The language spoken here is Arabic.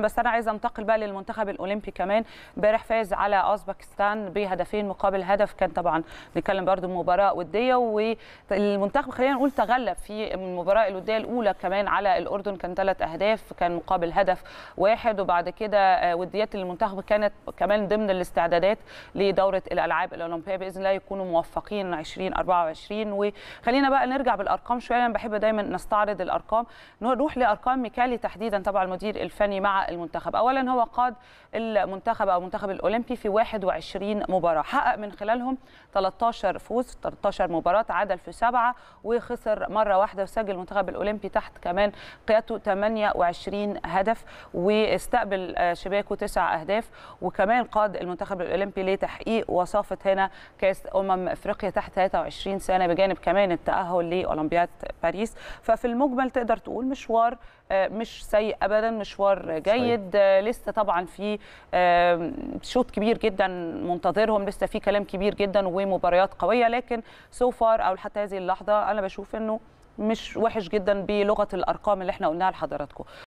بس انا عايز انتقل بقى للمنتخب الاولمبي كمان امبارح فاز على اوزبكستان بهدفين مقابل هدف كان طبعا نتكلم برده مباراه وديه والمنتخب خلينا نقول تغلب في المباراه الوديه الاولى كمان على الاردن كان ثلاث اهداف كان مقابل هدف واحد وبعد كده آه، وديات المنتخب كانت كمان ضمن الاستعدادات لدوره الالعاب الاولمبيه باذن الله يكونوا موفقين 2024 وخلينا بقى نرجع بالارقام شويه انا بحب دايما نستعرض الارقام نروح لارقام ميكالي تحديدا طبعا المدير الفني مع المنتخب اولا هو قاد المنتخب او المنتخب الاولمبي في 21 مباراه حقق من خلالهم 13 فوز 13 مباراه عدل في سبعه وخسر مره واحده وسجل المنتخب الاولمبي تحت كمان قيادته 28 هدف واستقبل شباكه تسع اهداف وكمان قاد المنتخب الاولمبي لتحقيق وصافه هنا كاس امم افريقيا تحت 23 سنه بجانب كمان التاهل لاولمبياد باريس ففي المجمل تقدر تقول مشوار آه، مش سيء ابدا مشوار جيد جيد آه، لسه طبعا في شوط كبير جدا منتظرهم لسه في كلام كبير جدا ومباريات قويه لكن سو فار او حتى هذه اللحظه انا بشوف انه مش وحش جدا بلغه الارقام اللي احنا قلناها لحضراتكم